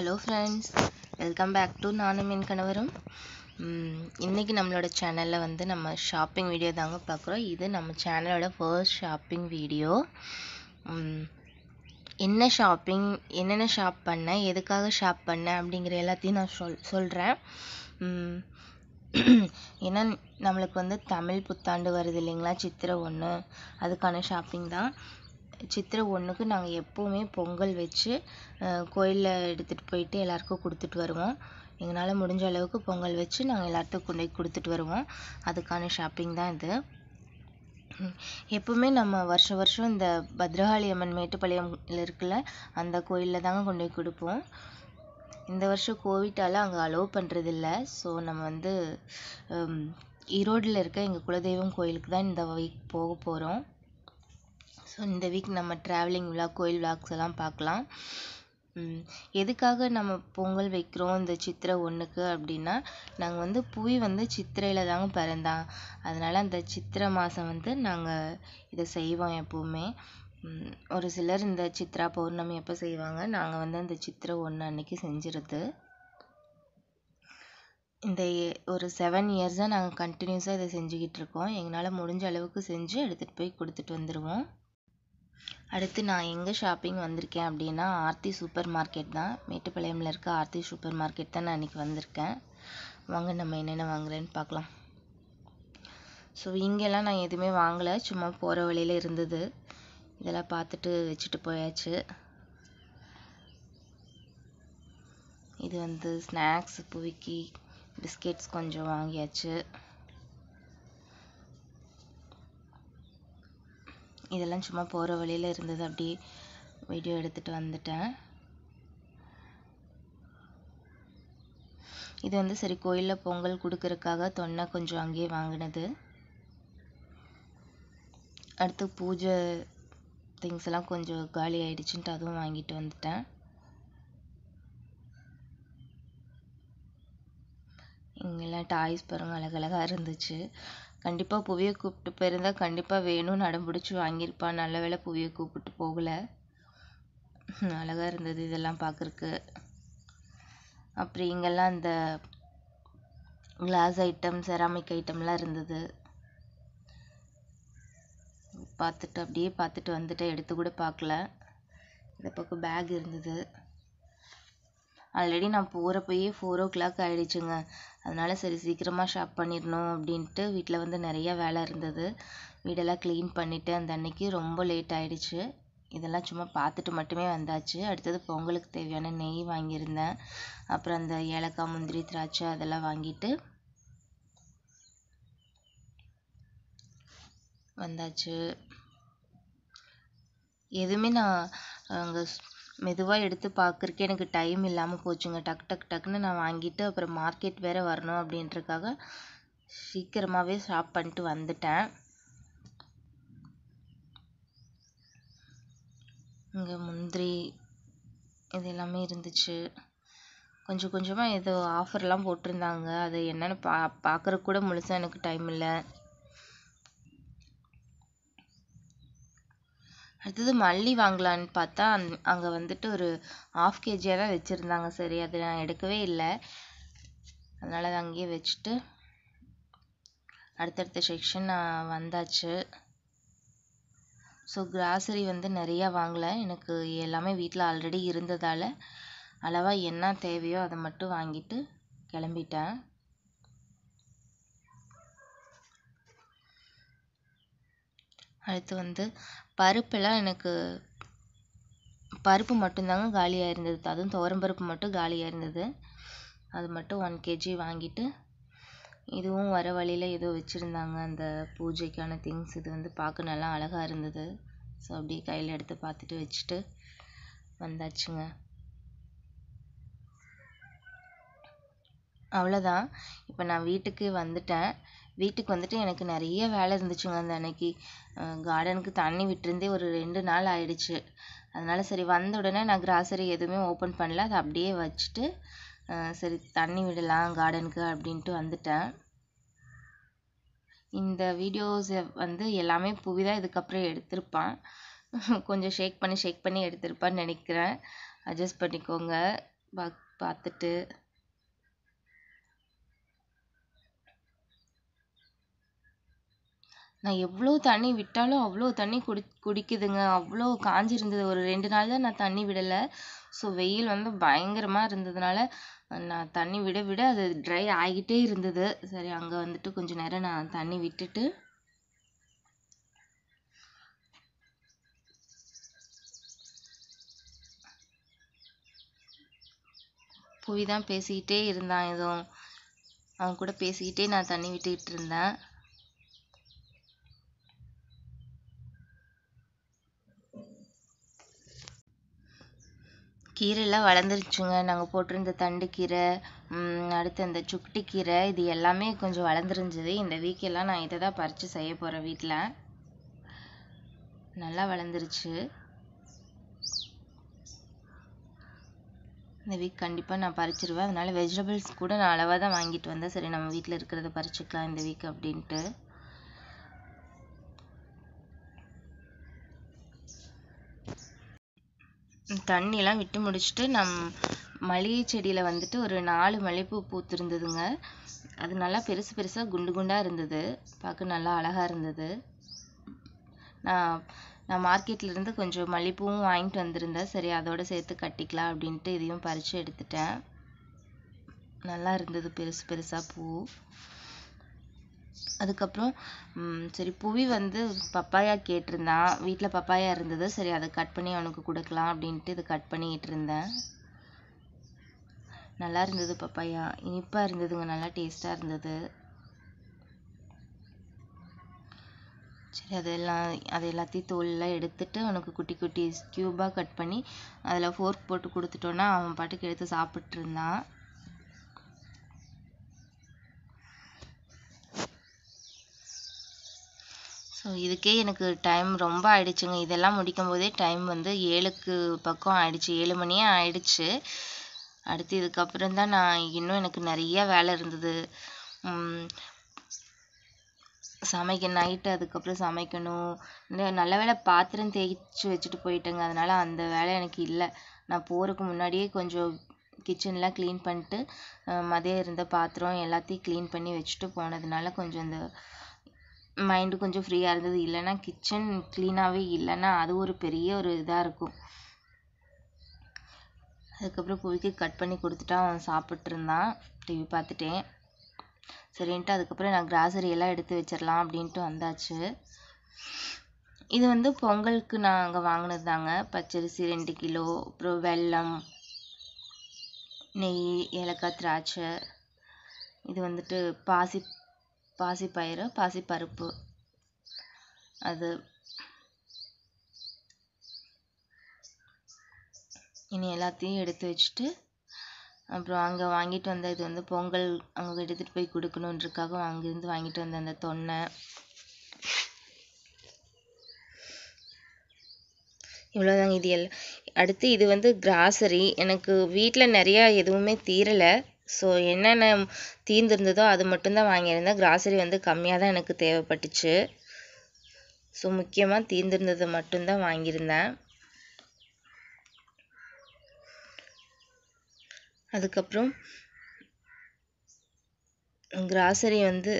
hello friends welcome back to நானும் என் கணவரும் இன்றைக்கி நம்மளோட சேனலில் வந்து நம்ம ஷாப்பிங் வீடியோ தாங்க பார்க்குறோம் இது நம்ம சேனலோட ஃபர்ஸ்ட் ஷாப்பிங் வீடியோ என்ன ஷாப்பிங் என்னென்ன ஷாப் பண்ணேன் எதுக்காக ஷாப் பண்ணேன் அப்படிங்கிற எல்லாத்தையும் நான் சொல் சொல்கிறேன் ஏன்னா நம்மளுக்கு வந்து தமிழ் புத்தாண்டு வருது இல்லைங்களா சித்திரை ஒன்று அதுக்கான ஷாப்பிங் தான் சித்திரை ஒன்றுக்கு நாங்கள் எப்போவுமே பொங்கல் வச்சு கோயிலில் எடுத்துகிட்டு போயிட்டு எல்லாருக்கும் கொடுத்துட்டு வருவோம் எங்களால் முடிஞ்ச அளவுக்கு பொங்கல் வச்சு நாங்கள் எல்லாத்துக்கும் கொண்டு போய் கொடுத்துட்டு வருவோம் அதுக்கான ஷாப்பிங் தான் இது எப்போவுமே நம்ம வருஷம் வருஷம் இந்த பத்ரகாளி அம்மன் மேட்டுப்பாளையம்ல இருக்குல்ல அந்த கோயிலில் தாங்க கொண்டு போய் கொடுப்போம் இந்த வருஷம் கோவிட்டால் அங்கே அலோவ் பண்ணுறதில்ல ஸோ நம்ம வந்து ஈரோடில் இருக்க எங்கள் குலதெய்வம் கோயிலுக்கு தான் இந்த வீக் போக போகிறோம் ஸோ இந்த வீக் நம்ம ட்ராவலிங் விழா கோயில் விளாக்ஸ் எல்லாம் பார்க்கலாம் எதுக்காக நம்ம பொங்கல் வைக்கிறோம் இந்த சித்திரை ஒன்றுக்கு அப்படின்னா நாங்கள் வந்து புவி வந்து சித்திரையில் தாங்க பிறந்தான் அதனால் அந்த சித்திரை மாதம் வந்து நாங்கள் இதை செய்வோம் எப்போவுமே ஒரு சிலர் இந்த சித்ரா பௌர்ணமி அப்போ செய்வாங்க நாங்கள் வந்து அந்த சித்திரை ஒன்று அன்னைக்கு செஞ்சுருது இந்த ஒரு செவன் இயர்ஸாக நாங்கள் கண்டினியூஸாக இதை செஞ்சுக்கிட்டு இருக்கோம் எங்களால் முடிஞ்ச அளவுக்கு செஞ்சு எடுத்துகிட்டு போய் கொடுத்துட்டு வந்துடுவோம் அடுத்து நான் எங்கே ஷாப்பிங் வந்திருக்கேன் அப்படின்னா ஆர்த்தி சூப்பர் மார்க்கெட் தான் மேட்டுப்பாளையமில் இருக்க ஆர்த்தி சூப்பர் மார்க்கெட் தான் நான் இன்றைக்கி வந்திருக்கேன் வாங்க நம்ம என்னென்ன வாங்குறேன்னு பார்க்கலாம் ஸோ இங்கெல்லாம் நான் எதுவுமே வாங்கலை சும்மா போகிற வழியில் இருந்தது இதெல்லாம் பார்த்துட்டு வச்சுட்டு போயாச்சு இது வந்து ஸ்நாக்ஸ் புவிக்கி பிஸ்கெட்ஸ் கொஞ்சம் வாங்கியாச்சு இதெல்லாம் சும்மா போகிற வழியில் இருந்தது அப்படியே வீடியோ எடுத்துகிட்டு வந்துட்டேன் இது வந்து சரி கோயிலில் பொங்கல் கொடுக்கறதுக்காக தொன்னை கொஞ்சம் அங்கேயே வாங்கினது அடுத்து பூஜை திங்ஸ் எல்லாம் கொஞ்சம் காலி ஆயிடுச்சுன்ட்டு அதுவும் வாங்கிட்டு வந்துட்டேன் இங்கெல்லாம் டாய்ஸ் பாருங்கள் அழகழகாக இருந்துச்சு கண்டிப்பாக புவியை கூப்பிட்டு போயிருந்தா கண்டிப்பாக வேணும்னு அடம்பிடிச்சி வாங்கியிருப்பான் நல்ல வேளை புவியை கூப்பிட்டு போகலை அழகாக இருந்தது இதெல்லாம் பார்க்குறக்கு அப்புறம் இங்கெல்லாம் இந்த கிளாஸ் ஐட்டம் செராமிக் ஐட்டம்லாம் இருந்தது பார்த்துட்டு அப்படியே பார்த்துட்டு வந்துட்டேன் எடுத்து கூட பார்க்கல இந்த பக்கம் பேக் இருந்தது ஆல்ரெடி நான் போகிறப்பயே ஃபோர் ஓ கிளாக் ஆகிடுச்சிங்க அதனால சரி சீக்கிரமாக ஷாப் பண்ணிடணும் அப்படின்ட்டு வீட்டில் வந்து நிறையா வேலை இருந்தது வீடெல்லாம் க்ளீன் பண்ணிவிட்டு அந்த அன்றைக்கி ரொம்ப லேட் ஆகிடுச்சி இதெல்லாம் சும்மா பார்த்துட்டு மட்டுமே வந்தாச்சு அடுத்தது பொங்கலுக்கு தேவையான நெய் வாங்கியிருந்தேன் அப்புறம் அந்த ஏலக்காய் முந்திரி திராட்சை அதெல்லாம் வாங்கிட்டு வந்தாச்சு எதுவுமே நான் அங்கே மெதுவாக எடுத்து பார்க்குறக்கே எனக்கு டைம் இல்லாமல் போச்சுங்க டக் டக் டக்குன்னு நான் வாங்கிட்டு அப்புறம் மார்க்கெட் வேறு வரணும் அப்படின்றக்காக சீக்கிரமாகவே ஷாப் பண்ணிட்டு வந்துட்டேன் இங்கே முந்திரி இது எல்லாமே இருந்துச்சு கொஞ்சம் கொஞ்சமாக ஏதோ ஆஃபர்லாம் போட்டிருந்தாங்க அது என்னென்னு பா பார்க்கறக்கு கூட முழுசாக எனக்கு டைம் இல்லை அடுத்தது மல்லி வாங்கலான்னு பார்த்தா அந் அங்கே வந்துட்டு ஒரு ஆஃப் கேஜியாக தான் வச்சுருந்தாங்க சரி அது நான் எடுக்கவே இல்லை அதனால் அதை அங்கேயே வச்சுட்டு அடுத்தடுத்த செக்ஷன் வந்தாச்சு ஸோ கிராசரி வந்து நிறையா வாங்கலை எனக்கு எல்லாமே வீட்டில் ஆல்ரெடி இருந்ததால் அளவாக என்ன தேவையோ அதை மட்டும் வாங்கிட்டு கிளம்பிட்டேன் அடுத்து வந்து பருப்புலாம் எனக்கு பருப்பு மட்டும்தாங்க காலியாக இருந்தது அதுவும் துவரம் பருப்பு மட்டும் காலியாக இருந்தது அது மட்டும் ஒன் கேஜி வாங்கிட்டு இதுவும் வர வழியில் ஏதோ வச்சுருந்தாங்க அந்த பூஜைக்கான திங்ஸ் இது வந்து பார்க்க நல்லா அழகாக இருந்தது ஸோ அப்படியே கையில் எடுத்து பார்த்துட்டு வச்சுட்டு வந்தாச்சுங்க அவ்வளோதான் இப்போ நான் வீட்டுக்கு வந்துட்டேன் வீட்டுக்கு வந்துட்டு எனக்கு நிறைய வேலை இருந்துச்சுங்க அந்த அன்னைக்கு கார்டனுக்கு தண்ணி விட்டுருந்தே ஒரு ரெண்டு நாள் ஆயிடுச்சு அதனால சரி வந்த உடனே நான் கிராசரி எதுவுமே ஓப்பன் பண்ணல அதை அப்படியே வச்சுட்டு சரி தண்ணி விடலாம் கார்டனுக்கு அப்படின்ட்டு வந்துட்டேன் இந்த வீடியோஸை வந்து எல்லாமே புவி தான் இதுக்கப்புறம் எடுத்திருப்பான் கொஞ்சம் ஷேக் பண்ணி ஷேக் பண்ணி எடுத்திருப்பான்னு நினைக்கிறேன் அட்ஜஸ்ட் பண்ணிக்கோங்க பா பார்த்துட்டு நான் எவ்வளோ தண்ணி விட்டாலும் அவ்வளோ தண்ணி குடி குடிக்குதுங்க அவ்வளோ காஞ்சிருந்தது ஒரு ரெண்டு நாள் தான் நான் தண்ணி விடலை ஸோ வெயில் வந்து பயங்கரமாக இருந்ததுனால நான் தண்ணி விட விட அது ட்ரை ஆகிட்டே இருந்தது சரி அங்கே வந்துட்டு கொஞ்சம் நேரம் நான் தண்ணி விட்டுட்டு புவி தான் பேசிக்கிட்டே இருந்தான் எதுவும் அவன் கூட பேசிக்கிட்டே நான் தண்ணி விட்டுக்கிட்டு இருந்தேன் கீரைலாம் வளர்ந்துருச்சுங்க நாங்கள் போட்டிருந்த தண்டுக்கீரை அடுத்து அந்த கீரை இது எல்லாமே கொஞ்சம் வளர்ந்துருந்துது இந்த வீக்கெல்லாம் நான் இதை தான் பறித்து செய்ய போகிறேன் வீட்டில் நல்லா வளர்ந்துருச்சு இந்த வீக் கண்டிப்பாக நான் பறிச்சிருவேன் அதனால் வெஜிடபிள்ஸ் கூட நான் அளவாக தான் வாங்கிட்டு வந்தேன் சரி நம்ம வீட்டில் இருக்கிறத பறிச்சுக்கலாம் இந்த வீக் அப்படின்ட்டு தண்ணிலாம் விட்டு முடிச்சுட்டு நம் மல்லிகை செடியில் வந்துட்டு ஒரு நாலு மல்லிகைப்பூ பூத்திருந்ததுங்க அது நல்லா பெருசு பெருசாக குண்டு குண்டாக இருந்தது பார்க்க நல்லா அழகாக இருந்தது நான் நான் மார்க்கெட்லேருந்து கொஞ்சம் மல்லிகைப்பூவும் வாங்கிட்டு வந்திருந்தேன் சரி அதோட சேர்த்து கட்டிக்கலாம் அப்படின்ட்டு இதையும் பறித்து எடுத்துட்டேன் நல்லா இருந்தது பெருசு பெருசாக பூ அதுக்கப்புறம் சரி புவி வந்து பப்பாயா கேட்டிருந்தான் வீட்டில் பப்பாயா இருந்தது சரி அதை கட் பண்ணி அவனுக்கு கொடுக்கலாம் அப்படின்ட்டு இதை கட் பண்ணிக்கிட்டு இருந்தேன் நல்லா இருந்தது பப்பாயா இனிப்பாக இருந்ததுங்க நல்லா டேஸ்ட்டாக இருந்தது சரி அதெல்லாம் அது எல்லாத்தையும் தோல்லாம் எடுத்துட்டு அவனுக்கு குட்டி குட்டி க்யூபாக கட் பண்ணி அதில் ஃபோர்க் போட்டு கொடுத்துட்டோன்னா அவன் பாட்டுக்கு எடுத்து சாப்பிட்ருந்தான் ஸோ இதுக்கே எனக்கு டைம் ரொம்ப ஆயிடுச்சுங்க இதெல்லாம் முடிக்கும் போதே டைம் வந்து ஏழுக்கு பக்கம் ஆயிடுச்சு ஏழு மணியே ஆயிடுச்சு அடுத்து இதுக்கப்புறம் தான் நான் இன்னும் எனக்கு நிறைய வேலை இருந்தது சமைக்க நைட்டு அதுக்கப்புறம் சமைக்கணும் நல்ல வேலை பாத்திரம் தேய்ச்சி வச்சுட்டு போயிட்டேங்க அதனால் அந்த வேலை எனக்கு இல்லை நான் போகிறதுக்கு முன்னாடியே கொஞ்சம் கிச்சன்லாம் க்ளீன் பண்ணிட்டு மதியம் இருந்த பாத்திரம் எல்லாத்தையும் க்ளீன் பண்ணி வச்சுட்டு போனதுனால கொஞ்சம் இந்த மைண்டு கொஞ்சம் ஃப்ரீயாக இருந்தது இல்லைன்னா கிச்சன் க்ளீனாகவே இல்லைன்னா அது ஒரு பெரிய ஒரு இதாக இருக்கும் அதுக்கப்புறம் புவிக்கு கட் பண்ணி கொடுத்துட்டா அவன் சாப்பிட்ருந்தான் டிவி பார்த்துட்டேன் சரின்ட்டு அதுக்கப்புறம் நான் கிராசரி எல்லாம் எடுத்து வச்சிடலாம் அப்படின்ட்டு வந்தாச்சு இது வந்து பொங்கலுக்கு நாங்கள் வாங்கினது தாங்க பச்சரிசி ரெண்டு கிலோ அப்புறம் வெல்லம் நெய் ஏலக்காய் திராட்சை இது வந்துட்டு பாசி பாசிப்பயிறு பாசிப்பருப்பு அது இனி எல்லாத்தையும் எடுத்து வச்சுட்டு அப்புறம் அங்கே வாங்கிட்டு வந்த இது வந்து பொங்கல் அங்கே எடுத்துகிட்டு போய் கொடுக்கணுன்றக்காக அங்கேருந்து வாங்கிட்டு வந்த அந்த தொன்னை இவ்வளோதாங்க இது எல்லாம் அடுத்து இது வந்து கிராசரி எனக்கு வீட்டில் நிறையா எதுவுமே தீரலை ஸோ என்னென்ன தீர்ந்துருந்ததோ அது மட்டும்தான் வாங்கியிருந்தேன் கிராசரி வந்து கம்மியாக தான் எனக்கு தேவைப்பட்டுச்சு ஸோ முக்கியமாக தீர்ந்துருந்ததை மட்டும்தான் வாங்கியிருந்தேன் அதுக்கப்புறம் கிராசரி வந்து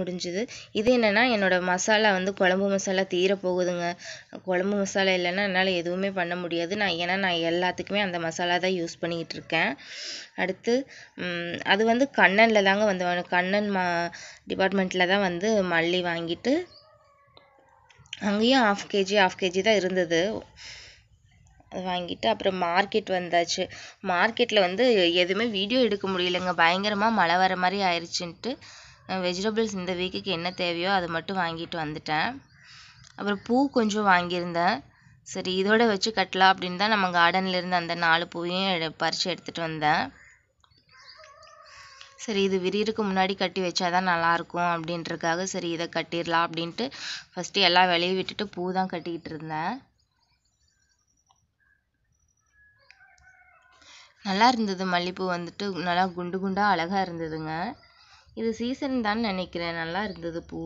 முடிஞ்சுது இது என்னென்னா என்னோடய மசாலா வந்து குழம்பு மசாலா தீர போகுதுங்க குழம்பு மசாலா இல்லைன்னா என்னால் எதுவுமே பண்ண முடியாது நான் ஏன்னா நான் எல்லாத்துக்குமே அந்த மசாலா தான் யூஸ் பண்ணிக்கிட்டு இருக்கேன் அடுத்து அது வந்து கண்ணனில் தாங்க வந்து கண்ணன் மா டிபார்ட்மெண்ட்டில் தான் வந்து மல்லி வாங்கிட்டு அங்கேயும் ஆஃப் கேஜி ஆஃப் கேஜி தான் இருந்தது வாங்கிட்டு அப்புறம் மார்க்கெட் வந்தாச்சு மார்க்கெட்டில் வந்து எதுவுமே வீடியோ எடுக்க முடியலைங்க பயங்கரமாக மழை வர மாதிரி ஆயிடுச்சுன்ட்டு வெஜிடபிள்ஸ் இந்த வீக்குக்கு என்ன தேவையோ அதை மட்டும் வாங்கிட்டு வந்துட்டேன் அப்புறம் பூ கொஞ்சம் வாங்கியிருந்தேன் சரி இதோட வச்சு கட்டலாம் அப்படின்னு தான் நம்ம கார்டன்லேருந்து அந்த நாலு பூவையும் பறித்து எடுத்துகிட்டு வந்தேன் சரி இது விரியறதுக்கு முன்னாடி கட்டி வச்சா தான் நல்லாயிருக்கும் அப்படின்றதுக்காக சரி இதை கட்டிடலாம் அப்படின்ட்டு ஃபஸ்ட்டு எல்லா வேலையும் விட்டுட்டு பூ தான் கட்டிக்கிட்டு இருந்தேன் நல்லா இருந்தது மல்லிகைப்பூ வந்துட்டு நல்லா குண்டு குண்டாக அழகாக இருந்ததுங்க இது சீசன் தான் நினைக்கிறேன் நல்லா இருந்தது பூ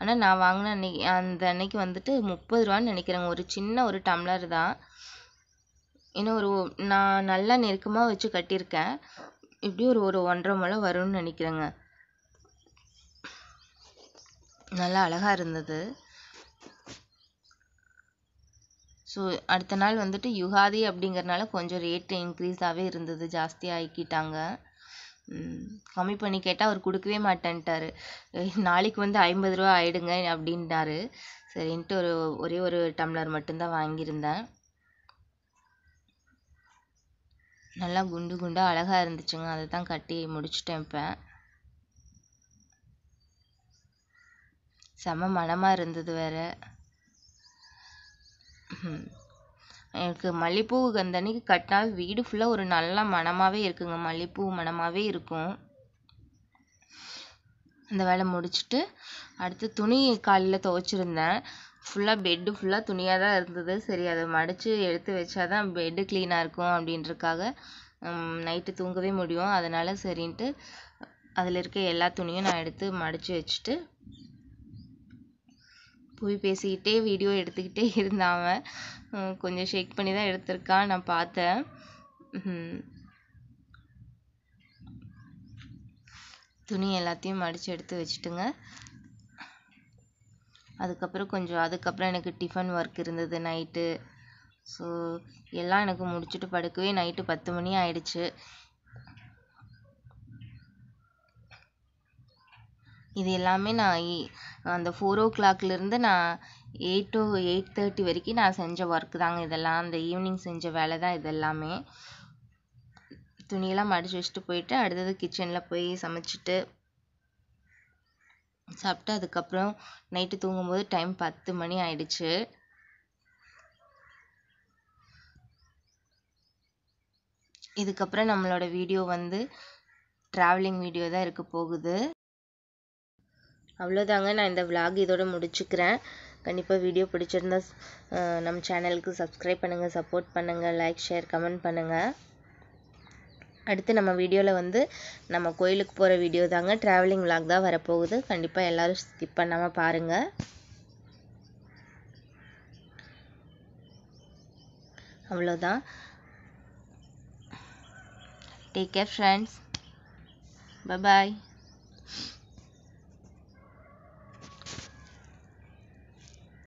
ஆனால் நான் வாங்கின அன்னைக்கு அந்த அன்னைக்கு வந்துட்டு முப்பது ரூபான்னு நினைக்கிறேங்க ஒரு சின்ன ஒரு டம்ளர் தான் இன்னும் ஒரு நான் நல்லா நெருக்கமாக வச்சு கட்டியிருக்கேன் இப்படி ஒரு ஒரு ஒன்றரை முழம் வரும்னு நினைக்கிறேங்க நல்லா அழகாக இருந்தது ஸோ அடுத்த நாள் வந்துட்டு யுகாதி அப்படிங்கிறனால கொஞ்சம் ரேட்டு இன்க்ரீஸாகவே இருந்தது ஜாஸ்தியாக ஆக்கிட்டாங்க கம்மி பண்ணி கேட்டால் அவர் கொடுக்கவே மாட்டேன்ட்டாரு நாளைக்கு வந்து ஐம்பது ரூபா ஆயிடுங்க அப்படின்னாரு சரின்ட்டு ஒரு ஒரே ஒரு டம்ளர் மட்டும்தான் வாங்கியிருந்தேன் நல்லா குண்டு குண்டாக அழகாக இருந்துச்சுங்க அதை தான் கட்டி முடிச்சுட்டேன் இப்போ செம மனமாக இருந்தது வேறு எனக்கு மல்லிகைப்பூ அந்தன்னைக்கு கட்டினா வீடு ஃபுல்லாக ஒரு நல்ல மணமாகவே இருக்குங்க மல்லிகைப்பூ மணமாகவே இருக்கும் அந்த வேலை முடிச்சுட்டு அடுத்து துணி காலையில் துவைச்சிருந்தேன் ஃபுல்லாக பெட்டு ஃபுல்லாக துணியாக தான் இருந்தது சரி அதை மடித்து எடுத்து வச்சா தான் பெட்டு க்ளீனாக இருக்கும் அப்படின்றக்காக நைட்டு தூங்கவே முடியும் அதனால் சரின்ட்டு அதில் இருக்க எல்லா துணியும் நான் எடுத்து மடித்து வச்சுட்டு போய் பேசிக்கிட்டே வீடியோ எடுத்துக்கிட்டே இருந்தான் அவன் கொஞ்சம் ஷேக் பண்ணி தான் எடுத்திருக்கான் நான் பார்த்தேன் துணி எல்லாத்தையும் மடித்து எடுத்து வச்சுட்டுங்க அதுக்கப்புறம் கொஞ்சம் அதுக்கப்புறம் எனக்கு டிஃபன் ஒர்க் இருந்தது நைட்டு ஸோ எல்லாம் எனக்கு முடிச்சுட்டு படுக்கவே நைட்டு பத்து மணி ஆயிடுச்சு இது எல்லாமே நான் இ அந்த ஃபோர் ஓ கிளாக்லேருந்து நான் எயிட் டூ எயிட் தேர்ட்டி வரைக்கும் நான் செஞ்ச ஒர்க்கு தாங்க இதெல்லாம் அந்த ஈவினிங் செஞ்ச வேலை தான் இது எல்லாமே துணியெல்லாம் மடிச்சு வச்சுட்டு போயிட்டு அடுத்தது கிச்சனில் போய் சமைச்சிட்டு சாப்பிட்டு அதுக்கப்புறம் நைட்டு தூங்கும்போது டைம் பத்து மணி ஆயிடுச்சு இதுக்கப்புறம் நம்மளோட வீடியோ வந்து ட்ராவலிங் வீடியோ தான் இருக்க போகுது அவ்வளோதாங்க நான் இந்த விலாக் இதோட முடிச்சுக்கிறேன் கண்டிப்பாக வீடியோ பிடிச்சிருந்தா நம்ம சேனலுக்கு சப்ஸ்கிரைப் பண்ணுங்கள் சப்போர்ட் பண்ணுங்கள் லைக் ஷேர் கமெண்ட் பண்ணுங்கள் அடுத்து நம்ம வீடியோவில் வந்து நம்ம கோயிலுக்கு போகிற வீடியோ தாங்க ட்ராவலிங் விலாக் தான் வரப்போகுது கண்டிப்பாக எல்லோரும் ஸ்கிப் பண்ணாமல் பாருங்கள் அவ்வளோதான் டேக் கேர் ஃப்ரெண்ட்ஸ் பபாய்